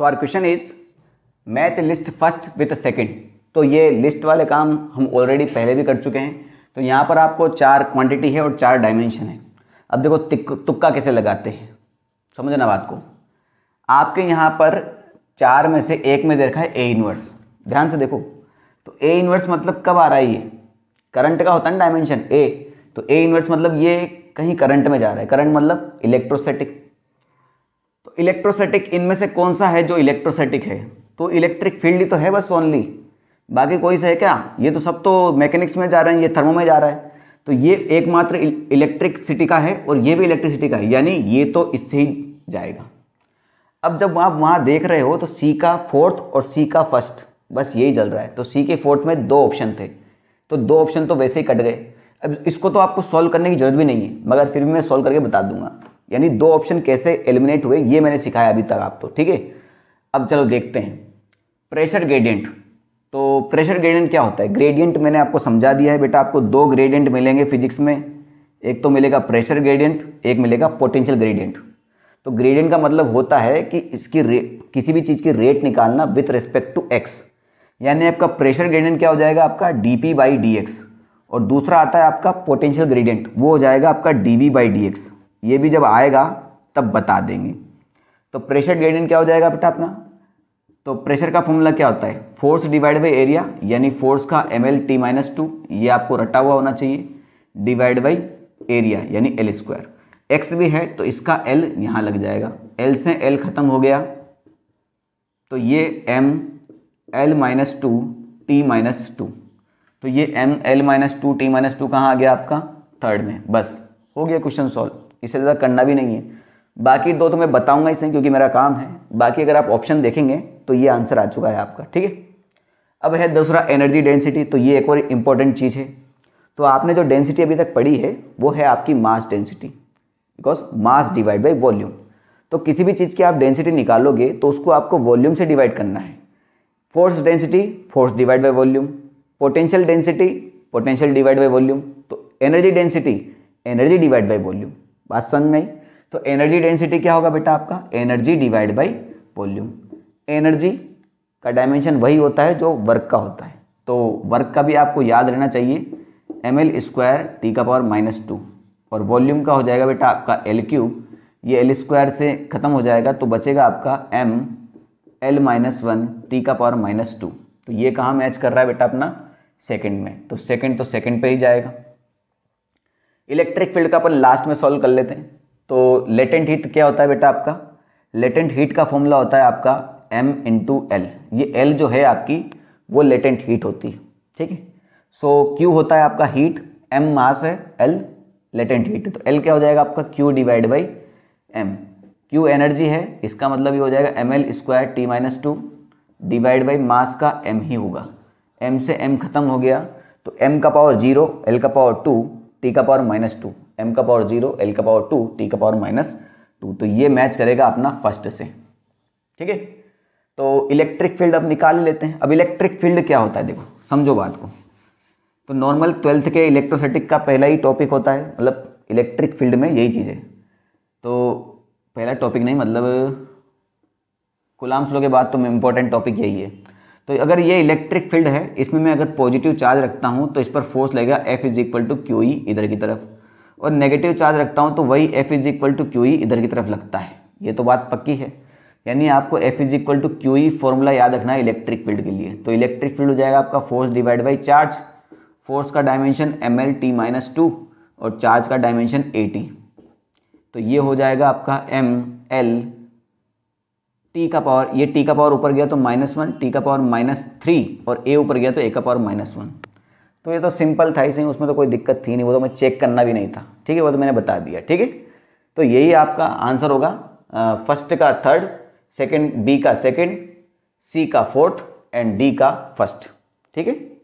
so our question is match list first with second तो ये list वाले काम हम ऑलरेडी पहले भी कर चुके हैं तो यहाँ पर आपको चार क्वांटिटी है और चार डायमेंशन है अब देखो तुक्का कैसे लगाते हैं समझना बात को आपके यहाँ पर चार में से एक में देखा है ए इनवर्स ध्यान से देखो तो ए इनवर्स मतलब कब आ रहा है ये करंट का होता है ना डायमेंशन ए तो ए इनवर्स मतलब ये कहीं करंट में जा रहा है करंट मतलब इलेक्ट्रोसेटिक तो इनमें से कौन सा है जो इलेक्ट्रोसेटिक है तो इलेक्ट्रिक फील्ड ही तो है बस ओनली बाकी कोई से है क्या ये तो सब तो मैकेनिक्स में जा रहे हैं ये थर्मो में जा रहा है तो ये एकमात्र सिटी का है और ये भी इलेक्ट्रिसिटी का है यानी ये तो इससे ही जाएगा अब जब आप वहाँ देख रहे हो तो सी का फोर्थ और सी का फर्स्ट बस यही चल रहा है तो सी के फोर्थ में दो ऑप्शन थे तो दो ऑप्शन तो वैसे ही कट गए अब इसको तो आपको सॉल्व करने की जरूरत भी नहीं है मगर फिर भी मैं सॉल्व करके बता दूंगा यानी दो ऑप्शन कैसे एलिमिनेट हुए ये मैंने सिखाया अभी तक आपको ठीक है अब चलो देखते हैं प्रेशर ग्रेडियंट तो प्रेशर ग्रेडियंट क्या होता है ग्रेडियंट मैंने आपको समझा दिया है बेटा आपको दो ग्रेडियंट मिलेंगे फिजिक्स में एक तो मिलेगा प्रेशर ग्रेडियंट एक मिलेगा पोटेंशियल ग्रेडियंट तो ग्रेडियंट का मतलब होता है कि इसकी रे किसी भी चीज़ की रेट निकालना विथ रिस्पेक्ट टू एक्स यानी आपका प्रेशर ग्रेडियंट क्या हो जाएगा आपका D P by D X और दूसरा आता है आपका पोटेंशियल ग्रेडियंट वो हो जाएगा आपका D V by D X ये भी जब आएगा तब बता देंगे तो प्रेशर ग्रेडियंट क्या हो जाएगा बेटा अपना तो प्रेशर का फॉर्मूला क्या होता है फोर्स डिवाइड बाई एरिया यानी फोर्स का M L T minus two ये आपको रटा हुआ होना चाहिए डिवाइड बाई एरिया यानी एल स्क्वायर एक्स भी है तो इसका एल यहाँ लग जाएगा एल से एल ख़त्म हो गया तो ये M L minus two T minus two तो ये M L minus two T minus two कहाँ आ गया आपका थर्ड में बस हो गया क्वेश्चन सॉल्व इससे ज़्यादा करना भी नहीं है बाकी दो तो मैं बताऊंगा इसे क्योंकि मेरा काम है बाकी अगर आप ऑप्शन देखेंगे तो ये आंसर आ चुका है आपका ठीक है अब है दूसरा एनर्जी डेंसिटी तो ये एक और इम्पॉर्टेंट चीज़ है तो आपने जो डेंसिटी अभी तक पढ़ी है वो है आपकी mass density because mass divide by volume तो किसी भी चीज़ की आप डेंसिटी निकालोगे तो उसको आपको वॉल्यूम से डिवाइड करना है force density force divide by volume potential density potential divide by volume तो energy density energy divide by volume बात समझ में तो एनर्जी डेंसिटी क्या होगा बेटा आपका energy divide by volume energy का डायमेंशन वही होता है जो वर्क का होता है तो वर्क का भी आपको याद रहना चाहिए एम एल स्क्वायर टी का पावर माइनस टू और वॉल्यूम का हो जाएगा बेटा आपका एल क्यूब ये एल स्क्वायर से ख़त्म हो जाएगा तो बचेगा आपका M L minus one T का पावर माइनस टू तो ये कहाँ मैच कर रहा है बेटा अपना सेकंड में तो सेकंड तो सेकंड पे ही जाएगा इलेक्ट्रिक फील्ड का अपन लास्ट में सॉल्व कर लेते हैं तो लेटेंट हीट क्या होता है बेटा आपका लेटेंट हीट का फॉर्मूला होता है आपका एम इंटू एल ये एल जो है आपकी वो लेटेंट हीट होती है ठीक है सो क्यू होता है आपका हीट एम मास है एल लेटेंट हीट तो एल क्या हो जाएगा आपका Q divide by M Q energy है इसका मतलब ये हो जाएगा M L square T minus two divide by mass का एम ही होगा एम से एम खत्म हो गया तो एम का पावर जीरो एल का पावर टू टी का पावर माइनस टू एम का पावर जीरो एल का पावर टू टी का पावर माइनस टू तो ये मैच करेगा अपना फर्स्ट से ठीक है तो इलेक्ट्रिक फील्ड अब निकाल लेते हैं अब इलेक्ट्रिक फील्ड क्या होता है देखो समझो बात को तो नॉर्मल ट्वेल्थ के इलेक्ट्रोसेटिक का पहला ही टॉपिक होता है मतलब इलेक्ट्रिक फील्ड में यही चीज़ है तो पहला टॉपिक नहीं मतलब गुलाम स्लो के बाद तो इम्पोर्टेंट टॉपिक यही है तो अगर ये इलेक्ट्रिक फील्ड है इसमें मैं अगर पॉजिटिव चार्ज रखता हूँ तो इस पर फोर्स लगेगा F is equal to Q E इधर की तरफ और नेगेटिव चार्ज रखता हूँ तो वही F is equal to Q E इधर की तरफ लगता है ये तो बात पक्की है यानी आपको F is equal to Q E formula याद रखना है इलेक्ट्रिक फील्ड के लिए तो इलेक्ट्रिक फील्ड हो जाएगा आपका force divide by charge force का dimension M L T minus two और चार्ज का डायमेंशन ए टी तो ये हो जाएगा आपका एम एल टी का पावर ये टी का पावर ऊपर गया तो माइनस वन टी का पावर माइनस थ्री और ए ऊपर गया तो ए का पावर माइनस वन तो ये तो सिंपल था ही सही उसमें तो कोई दिक्कत थी नहीं वो तो मैं चेक करना भी नहीं था ठीक है वो तो मैंने बता दिया ठीक है तो यही आपका आंसर होगा फर्स्ट का थर्ड सेकेंड बी का सेकेंड सी का फोर्थ एंड डी का फर्स्ट ठीक है